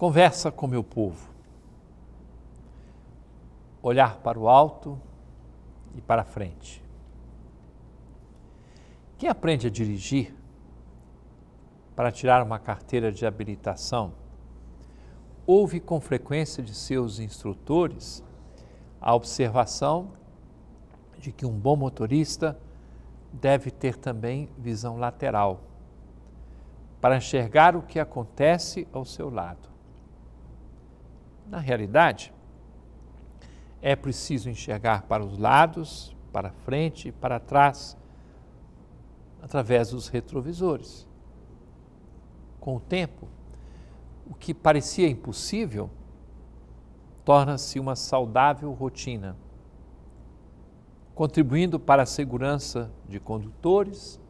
Conversa com meu povo. Olhar para o alto e para a frente. Quem aprende a dirigir para tirar uma carteira de habilitação ouve com frequência de seus instrutores a observação de que um bom motorista deve ter também visão lateral para enxergar o que acontece ao seu lado. Na realidade, é preciso enxergar para os lados, para frente e para trás, através dos retrovisores. Com o tempo, o que parecia impossível torna-se uma saudável rotina, contribuindo para a segurança de condutores,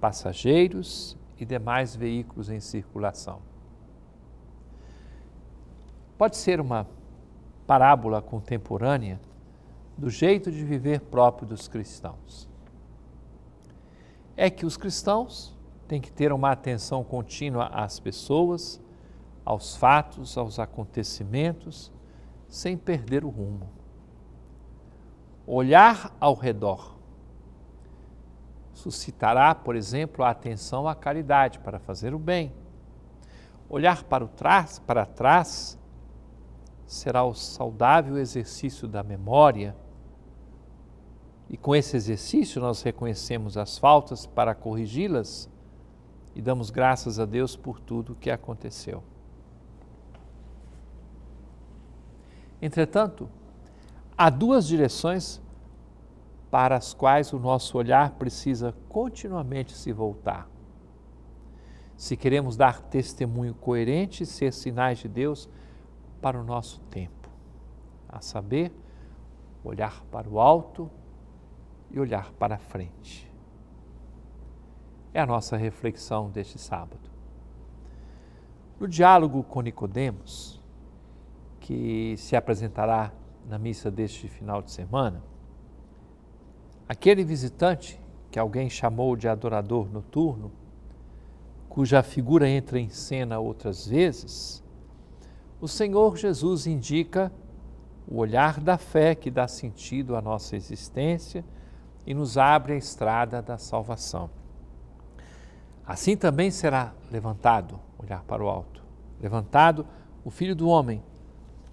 passageiros e demais veículos em circulação pode ser uma parábola contemporânea do jeito de viver próprio dos cristãos. É que os cristãos têm que ter uma atenção contínua às pessoas, aos fatos, aos acontecimentos, sem perder o rumo. Olhar ao redor suscitará, por exemplo, a atenção à caridade para fazer o bem. Olhar para, trás, para trás será o saudável exercício da memória. E com esse exercício nós reconhecemos as faltas para corrigi-las e damos graças a Deus por tudo que aconteceu. Entretanto, há duas direções para as quais o nosso olhar precisa continuamente se voltar. Se queremos dar testemunho coerente e ser sinais de Deus para o nosso tempo, a saber, olhar para o alto e olhar para a frente. É a nossa reflexão deste sábado. No diálogo com Nicodemos, que se apresentará na missa deste final de semana, aquele visitante que alguém chamou de adorador noturno, cuja figura entra em cena outras vezes, o Senhor Jesus indica o olhar da fé que dá sentido à nossa existência e nos abre a estrada da salvação. Assim também será levantado, olhar para o alto, levantado o Filho do Homem,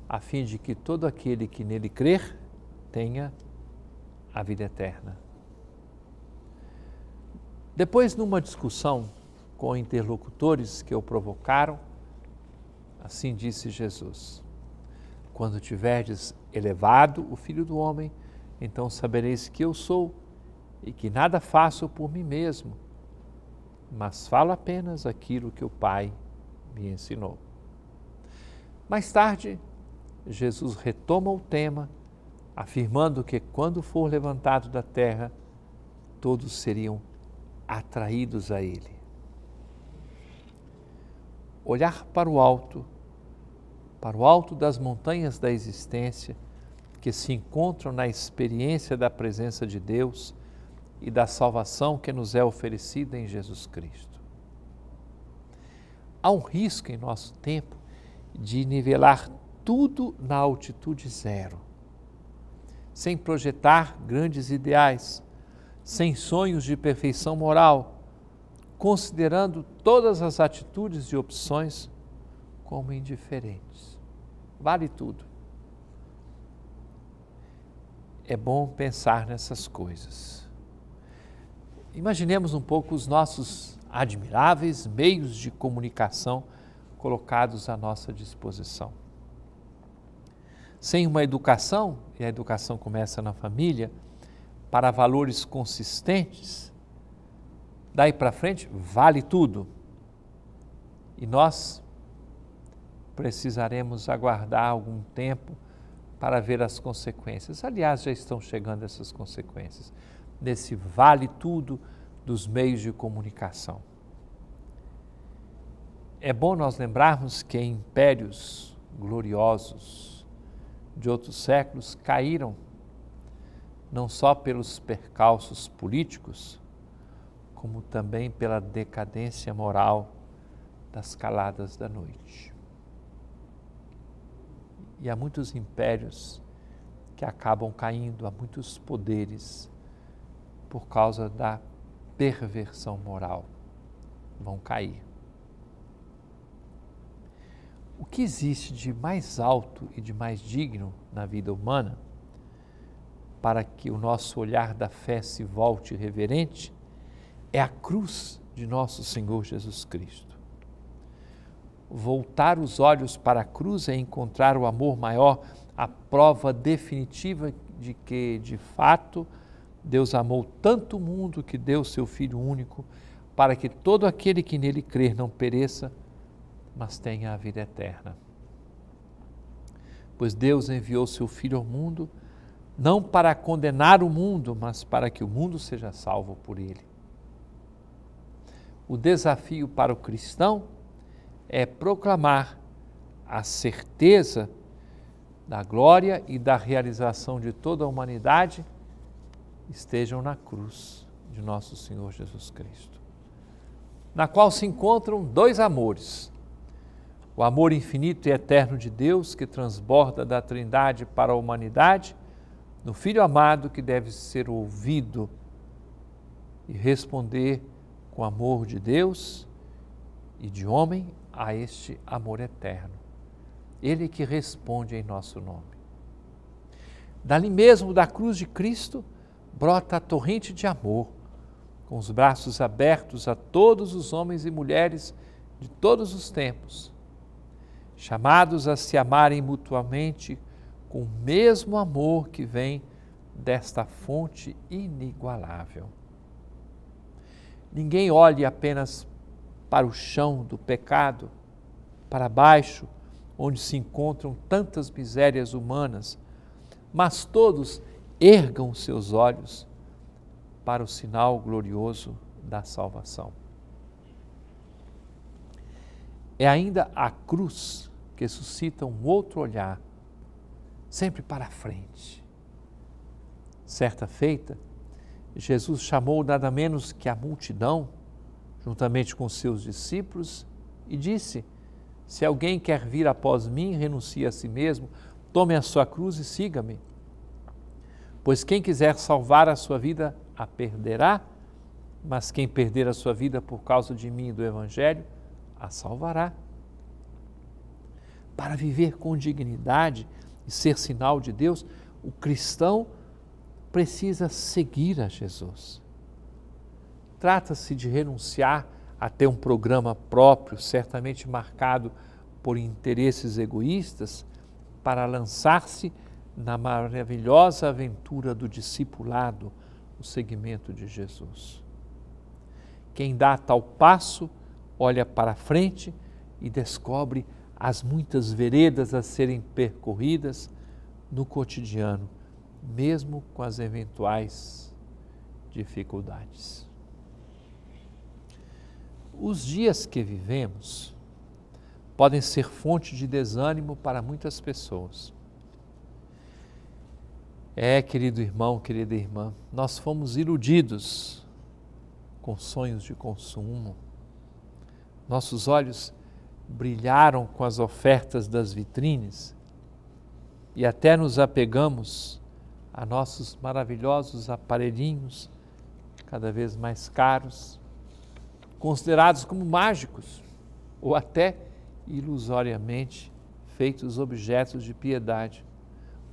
a fim de que todo aquele que nele crer tenha a vida eterna. Depois, numa discussão com interlocutores que o provocaram, Assim disse Jesus: Quando tiverdes elevado o Filho do Homem, então sabereis que eu sou e que nada faço por mim mesmo, mas falo apenas aquilo que o Pai me ensinou. Mais tarde, Jesus retoma o tema, afirmando que quando for levantado da terra, todos seriam atraídos a Ele. Olhar para o alto para o alto das montanhas da existência, que se encontram na experiência da presença de Deus e da salvação que nos é oferecida em Jesus Cristo. Há um risco em nosso tempo de nivelar tudo na altitude zero, sem projetar grandes ideais, sem sonhos de perfeição moral, considerando todas as atitudes e opções como indiferentes. Vale tudo. É bom pensar nessas coisas. Imaginemos um pouco os nossos admiráveis meios de comunicação colocados à nossa disposição. Sem uma educação, e a educação começa na família, para valores consistentes, daí para frente vale tudo. E nós precisaremos aguardar algum tempo para ver as consequências. Aliás, já estão chegando essas consequências nesse vale tudo dos meios de comunicação. É bom nós lembrarmos que impérios gloriosos de outros séculos caíram não só pelos percalços políticos, como também pela decadência moral das caladas da noite e há muitos impérios que acabam caindo, há muitos poderes por causa da perversão moral. Vão cair. O que existe de mais alto e de mais digno na vida humana, para que o nosso olhar da fé se volte reverente, é a cruz de nosso Senhor Jesus Cristo voltar os olhos para a cruz é encontrar o amor maior, a prova definitiva de que, de fato, Deus amou tanto o mundo que deu seu Filho único, para que todo aquele que nele crer não pereça, mas tenha a vida eterna. Pois Deus enviou seu Filho ao mundo, não para condenar o mundo, mas para que o mundo seja salvo por ele. O desafio para o cristão é proclamar a certeza da glória e da realização de toda a humanidade estejam na cruz de nosso Senhor Jesus Cristo, na qual se encontram dois amores. O amor infinito e eterno de Deus, que transborda da Trindade para a humanidade, no Filho amado que deve ser ouvido e responder com amor de Deus e de homem a este amor eterno. Ele que responde em nosso nome. Dali mesmo, da cruz de Cristo, brota a torrente de amor, com os braços abertos a todos os homens e mulheres de todos os tempos, chamados a se amarem mutuamente com o mesmo amor que vem desta fonte inigualável. Ninguém olhe apenas para o chão do pecado, para baixo, onde se encontram tantas misérias humanas, mas todos ergam seus olhos para o sinal glorioso da salvação. É ainda a cruz que suscita um outro olhar, sempre para a frente. Certa feita, Jesus chamou nada menos que a multidão juntamente com seus discípulos, e disse: Se alguém quer vir após mim, renuncie a si mesmo, tome a sua cruz e siga-me. Pois quem quiser salvar a sua vida, a perderá, mas quem perder a sua vida por causa de mim e do Evangelho, a salvará. Para viver com dignidade e ser sinal de Deus, o cristão precisa seguir a Jesus Trata-se de renunciar a ter um programa próprio, certamente marcado por interesses egoístas, para lançar-se na maravilhosa aventura do discipulado, o seguimento de Jesus. Quem dá tal passo olha para frente e descobre as muitas veredas a serem percorridas no cotidiano, mesmo com as eventuais dificuldades. Os dias que vivemos podem ser fonte de desânimo para muitas pessoas. É, querido irmão, querida irmã, nós fomos iludidos com sonhos de consumo. Nossos olhos brilharam com as ofertas das vitrines e até nos apegamos a nossos maravilhosos aparelhinhos, cada vez mais caros considerados como mágicos ou até ilusoriamente feitos objetos de piedade.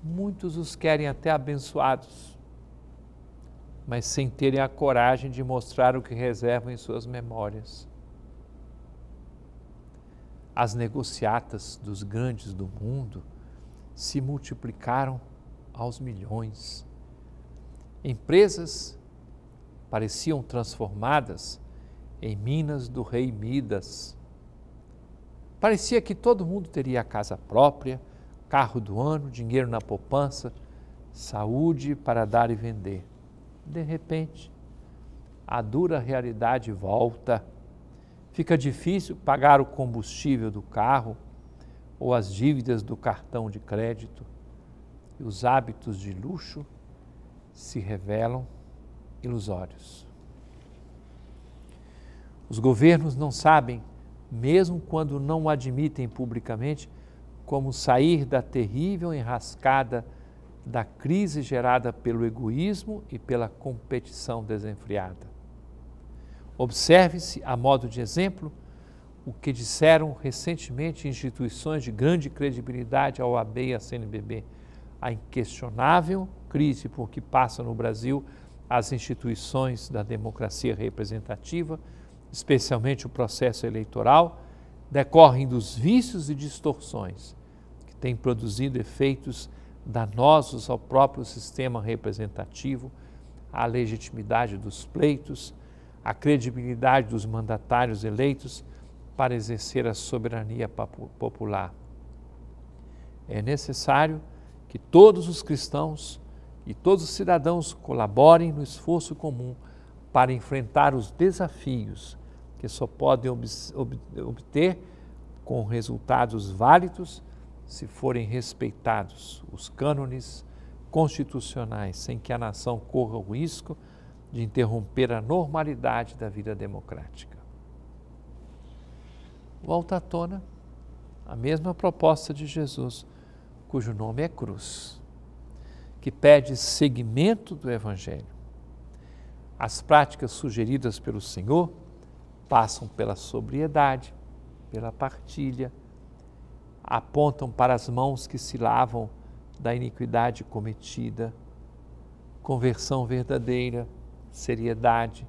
Muitos os querem até abençoados, mas sem terem a coragem de mostrar o que reservam em suas memórias. As negociatas dos grandes do mundo se multiplicaram aos milhões. Empresas pareciam transformadas em Minas do rei Midas. Parecia que todo mundo teria casa própria, carro do ano, dinheiro na poupança, saúde para dar e vender. De repente, a dura realidade volta. Fica difícil pagar o combustível do carro ou as dívidas do cartão de crédito. E os hábitos de luxo se revelam ilusórios. Os governos não sabem, mesmo quando não o admitem publicamente, como sair da terrível enrascada da crise gerada pelo egoísmo e pela competição desenfreada. Observe-se, a modo de exemplo, o que disseram recentemente instituições de grande credibilidade ao OAB e à CNBB, a inquestionável crise por que passa no Brasil as instituições da democracia representativa, especialmente o processo eleitoral, decorrem dos vícios e distorções que têm produzido efeitos danosos ao próprio sistema representativo, à legitimidade dos pleitos, à credibilidade dos mandatários eleitos para exercer a soberania popular. É necessário que todos os cristãos e todos os cidadãos colaborem no esforço comum para enfrentar os desafios que só podem ob ob obter com resultados válidos se forem respeitados os cânones constitucionais, sem que a nação corra o risco de interromper a normalidade da vida democrática. Volta à tona a mesma proposta de Jesus, cujo nome é cruz, que pede seguimento do Evangelho. As práticas sugeridas pelo Senhor passam pela sobriedade, pela partilha, apontam para as mãos que se lavam da iniquidade cometida, conversão verdadeira, seriedade,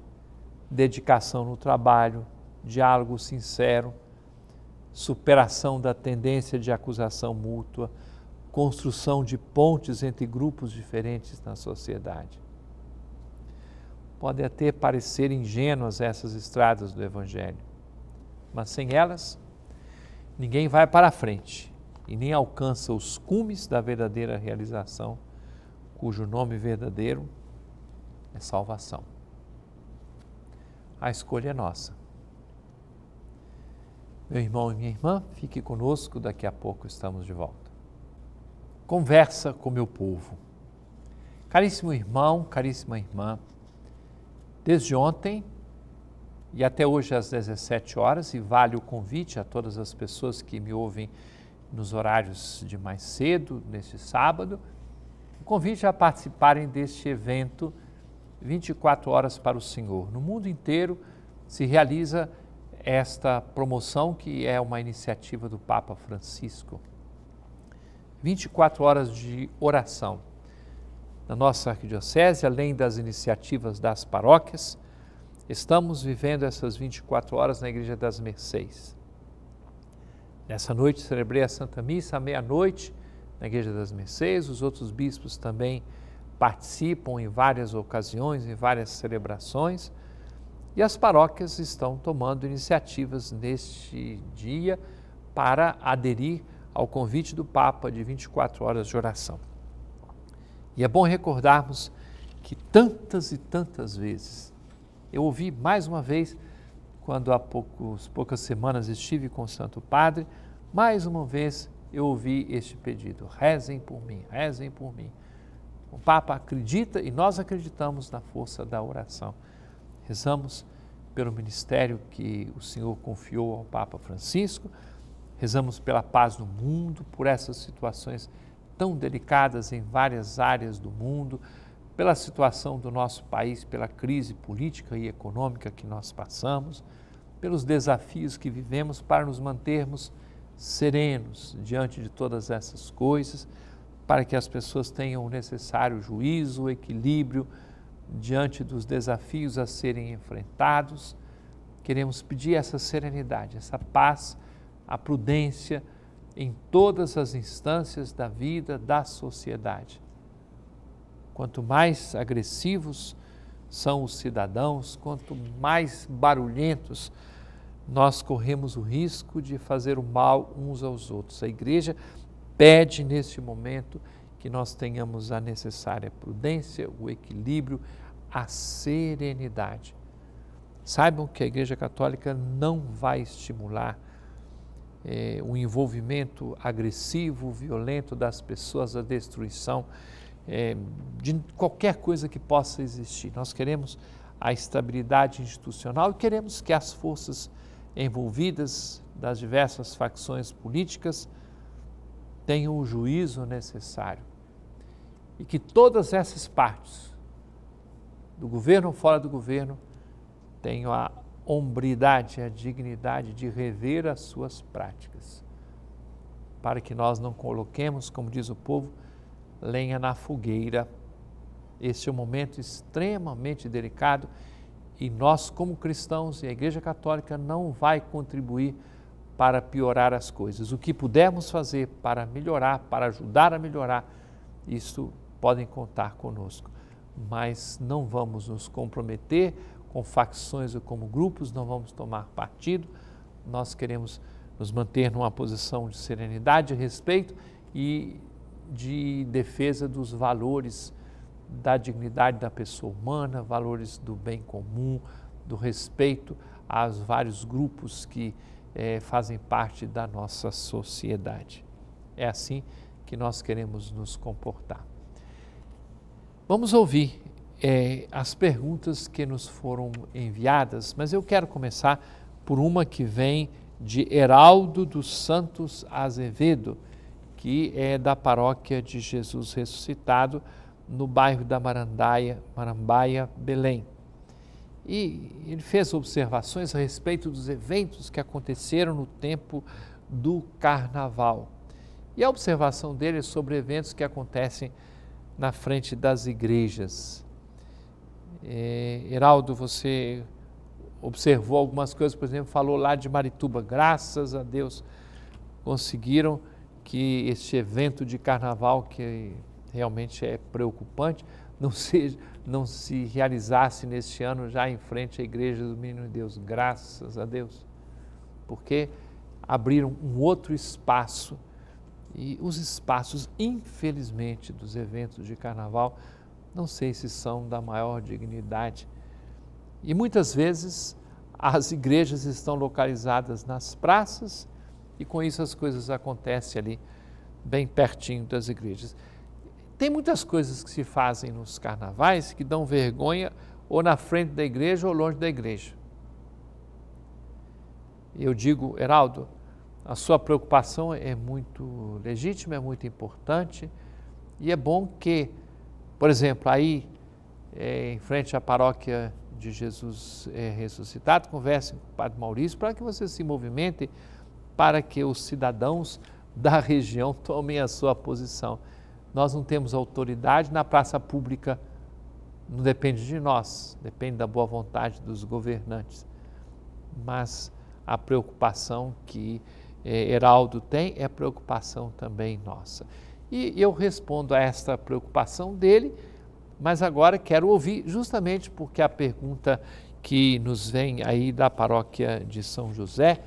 dedicação no trabalho, diálogo sincero, superação da tendência de acusação mútua, construção de pontes entre grupos diferentes na sociedade. Podem até parecer ingênuas essas estradas do Evangelho, mas sem elas, ninguém vai para a frente e nem alcança os cumes da verdadeira realização, cujo nome verdadeiro é salvação. A escolha é nossa. Meu irmão e minha irmã, fique conosco, daqui a pouco estamos de volta. Conversa com meu povo. Caríssimo irmão, caríssima irmã, desde ontem e até hoje às 17 horas, e vale o convite a todas as pessoas que me ouvem nos horários de mais cedo, neste sábado, o convite é a participarem deste evento 24 horas para o Senhor. No mundo inteiro se realiza esta promoção que é uma iniciativa do Papa Francisco. 24 horas de oração na nossa arquidiocese, além das iniciativas das paróquias, estamos vivendo essas 24 horas na Igreja das Mercês. Nessa noite celebrei a Santa Missa à meia-noite na Igreja das Mercês, os outros bispos também participam em várias ocasiões, em várias celebrações, e as paróquias estão tomando iniciativas neste dia para aderir ao convite do Papa de 24 horas de oração. E é bom recordarmos que tantas e tantas vezes, eu ouvi mais uma vez, quando há poucos, poucas semanas estive com o Santo Padre, mais uma vez eu ouvi este pedido: rezem por mim, rezem por mim. O Papa acredita e nós acreditamos na força da oração. Rezamos pelo ministério que o Senhor confiou ao Papa Francisco, rezamos pela paz no mundo, por essas situações tão delicadas em várias áreas do mundo, pela situação do nosso país, pela crise política e econômica que nós passamos, pelos desafios que vivemos para nos mantermos serenos diante de todas essas coisas, para que as pessoas tenham o necessário juízo, equilíbrio diante dos desafios a serem enfrentados. Queremos pedir essa serenidade, essa paz, a prudência em todas as instâncias da vida da sociedade. Quanto mais agressivos são os cidadãos, quanto mais barulhentos, nós corremos o risco de fazer o mal uns aos outros. A igreja pede neste momento que nós tenhamos a necessária prudência, o equilíbrio, a serenidade. Saibam que a Igreja Católica não vai estimular eh, o envolvimento agressivo, violento das pessoas, a destruição eh, de qualquer coisa que possa existir. Nós queremos a estabilidade institucional e queremos que as forças envolvidas das diversas facções políticas tenham o juízo necessário e que todas essas partes, do governo ou fora do governo, tenham a hombridade, a dignidade de rever as suas práticas, para que nós não coloquemos, como diz o povo, lenha na fogueira. Este é um momento extremamente delicado e nós, como cristãos e a Igreja Católica, não vai contribuir para piorar as coisas. O que pudermos fazer para melhorar, para ajudar a melhorar, isso podem contar conosco. Mas não vamos nos comprometer com facções ou como grupos, não vamos tomar partido. Nós queremos nos manter numa posição de serenidade, respeito e de defesa dos valores da dignidade da pessoa humana, valores do bem comum, do respeito aos vários grupos que eh, fazem parte da nossa sociedade. É assim que nós queremos nos comportar. Vamos ouvir é, as perguntas que nos foram enviadas, mas eu quero começar por uma que vem de Heraldo dos Santos Azevedo, que é da paróquia de Jesus Ressuscitado, no bairro da Marandaia, Marambaia, Belém. E ele fez observações a respeito dos eventos que aconteceram no tempo do carnaval. E a observação dele é sobre eventos que acontecem na frente das igrejas. É, Heraldo, você observou algumas coisas, por exemplo, falou lá de Marituba, graças a Deus conseguiram que este evento de carnaval, que realmente é preocupante, não, seja, não se realizasse neste ano já em frente à Igreja do Menino de Deus, graças a Deus, porque abriram um outro espaço e os espaços, infelizmente, dos eventos de carnaval não sei se são da maior dignidade. E muitas vezes as igrejas estão localizadas nas praças e com isso as coisas acontecem ali, bem pertinho das igrejas. Tem muitas coisas que se fazem nos carnavais que dão vergonha ou na frente da igreja ou longe da igreja. Eu digo, Heraldo, a sua preocupação é muito legítima, é muito importante e é bom que por exemplo, aí é, em frente à paróquia de Jesus é, ressuscitado, conversem com o Padre Maurício para que você se movimente para que os cidadãos da região tomem a sua posição. Nós não temos autoridade na praça pública, não depende de nós, depende da boa vontade dos governantes. Mas a preocupação que é, Heraldo tem é preocupação também nossa. E eu respondo a esta preocupação dele, mas agora quero ouvir, justamente porque a pergunta que nos vem aí da paróquia de São José,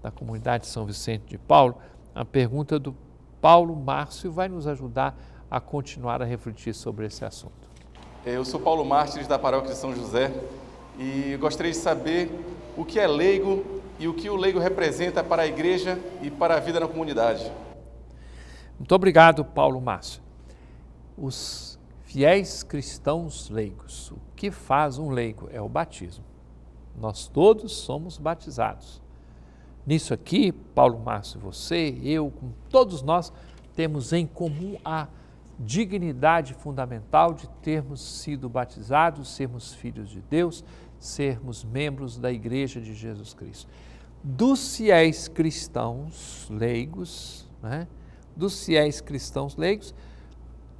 da comunidade São Vicente de Paulo, a pergunta do Paulo Márcio vai nos ajudar a continuar a refletir sobre esse assunto. É, eu sou Paulo Márcio da paróquia de São José, e gostaria de saber o que é leigo e o que o leigo representa para a igreja e para a vida na comunidade. Muito obrigado, Paulo Márcio. Os fiéis cristãos leigos, o que faz um leigo? É o batismo. Nós todos somos batizados. Nisso aqui, Paulo Márcio, você, eu, todos nós temos em comum a dignidade fundamental de termos sido batizados, sermos filhos de Deus, sermos membros da Igreja de Jesus Cristo. Dos fiéis cristãos leigos, né, dos fiéis cristãos leigos,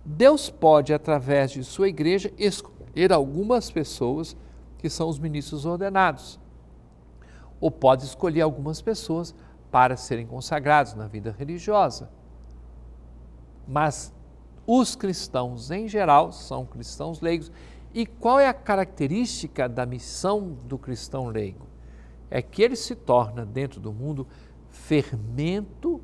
Deus pode, através de sua igreja, escolher algumas pessoas que são os ministros ordenados, ou pode escolher algumas pessoas para serem consagrados na vida religiosa. Mas os cristãos em geral são cristãos leigos. E qual é a característica da missão do cristão leigo? É que ele se torna, dentro do mundo, fermento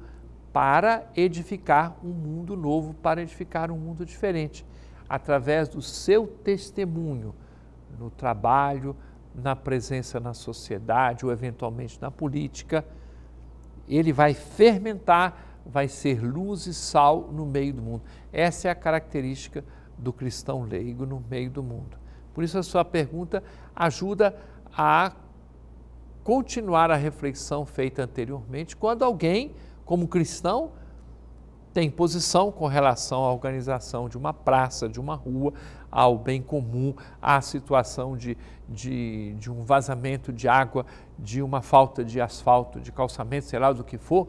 para edificar um mundo novo, para edificar um mundo diferente, através do seu testemunho no trabalho, na presença na sociedade ou eventualmente na política. Ele vai fermentar, vai ser luz e sal no meio do mundo. Essa é a característica do cristão leigo no meio do mundo. Por isso, a sua pergunta ajuda a continuar a reflexão feita anteriormente quando alguém como cristão, tem posição com relação à organização de uma praça, de uma rua, ao bem comum, à situação de, de, de, um vazamento de água, de uma falta de asfalto, de calçamento, sei lá do que for,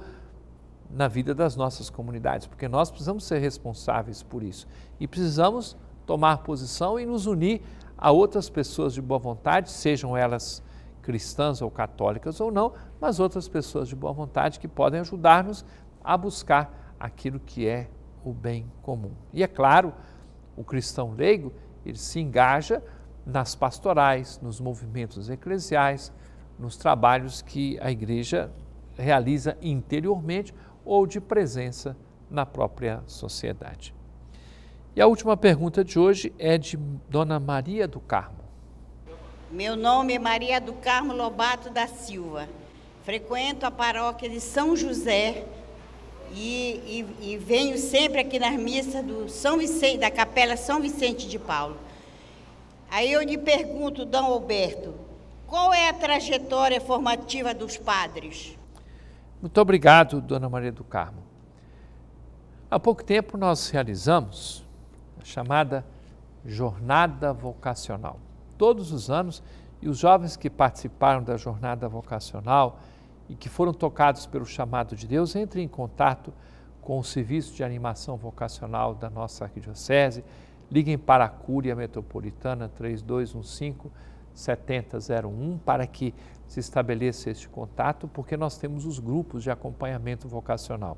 na vida das nossas comunidades, porque nós precisamos ser responsáveis por isso e precisamos tomar posição e nos unir a outras pessoas de boa vontade, sejam elas cristãs ou católicas ou não, mas outras pessoas de boa vontade que podem ajudar-nos a buscar aquilo que é o bem comum. E é claro, o cristão leigo, ele se engaja nas pastorais, nos movimentos eclesiais, nos trabalhos que a igreja realiza interiormente ou de presença na própria sociedade. E a última pergunta de hoje é de Dona Maria do Carmo. Meu nome é Maria do Carmo Lobato da Silva. Frequento a paróquia de São José e, e, e venho sempre aqui nas missas do São Vicente, da Capela São Vicente de Paulo. Aí eu lhe pergunto, Dom Alberto, qual é a trajetória formativa dos padres? Muito obrigado, Dona Maria do Carmo. Há pouco tempo nós realizamos a chamada Jornada Vocacional todos os anos e os jovens que participaram da jornada vocacional e que foram tocados pelo chamado de Deus entrem em contato com o serviço de animação vocacional da nossa arquidiocese. Liguem para a Cúria Metropolitana 3215 7001 para que se estabeleça este contato, porque nós temos os grupos de acompanhamento vocacional.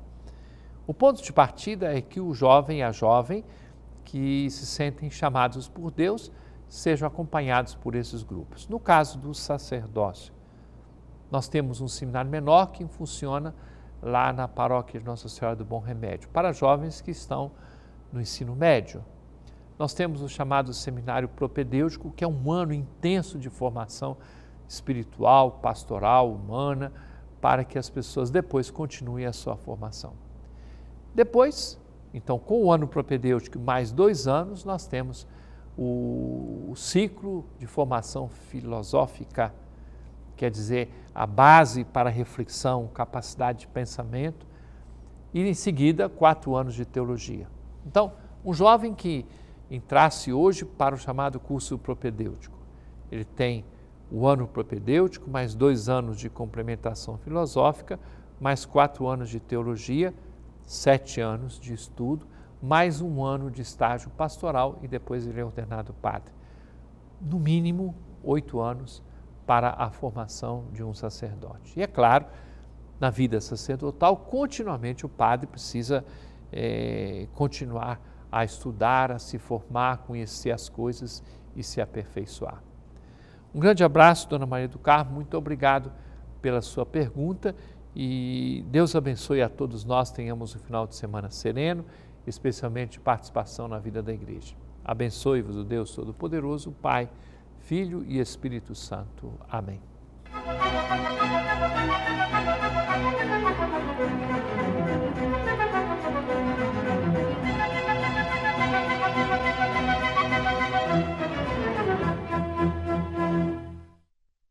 O ponto de partida é que o jovem e a jovem que se sentem chamados por Deus sejam acompanhados por esses grupos. No caso do sacerdócio, nós temos um seminário menor que funciona lá na paróquia de Nossa Senhora do Bom Remédio, para jovens que estão no ensino médio. Nós temos o chamado seminário propedêutico, que é um ano intenso de formação espiritual, pastoral, humana, para que as pessoas depois continuem a sua formação. Depois, então, com o ano propedêutico mais dois anos, nós temos o, o ciclo de formação filosófica, quer dizer, a base para reflexão, capacidade de pensamento, e em seguida, quatro anos de teologia. Então, um jovem que entrasse hoje para o chamado curso propedêutico, ele tem o ano propedêutico, mais dois anos de complementação filosófica, mais quatro anos de teologia, sete anos de estudo, mais um ano de estágio pastoral e depois ele é ordenado padre. No mínimo, oito anos para a formação de um sacerdote. E é claro, na vida sacerdotal, continuamente o padre precisa é, continuar a estudar, a se formar, a conhecer as coisas e se aperfeiçoar. Um grande abraço, Dona Maria do Carmo, muito obrigado pela sua pergunta e Deus abençoe a todos nós, tenhamos um final de semana sereno especialmente participação na vida da igreja. Abençoe-vos o Deus Todo-Poderoso, Pai, Filho e Espírito Santo. Amém.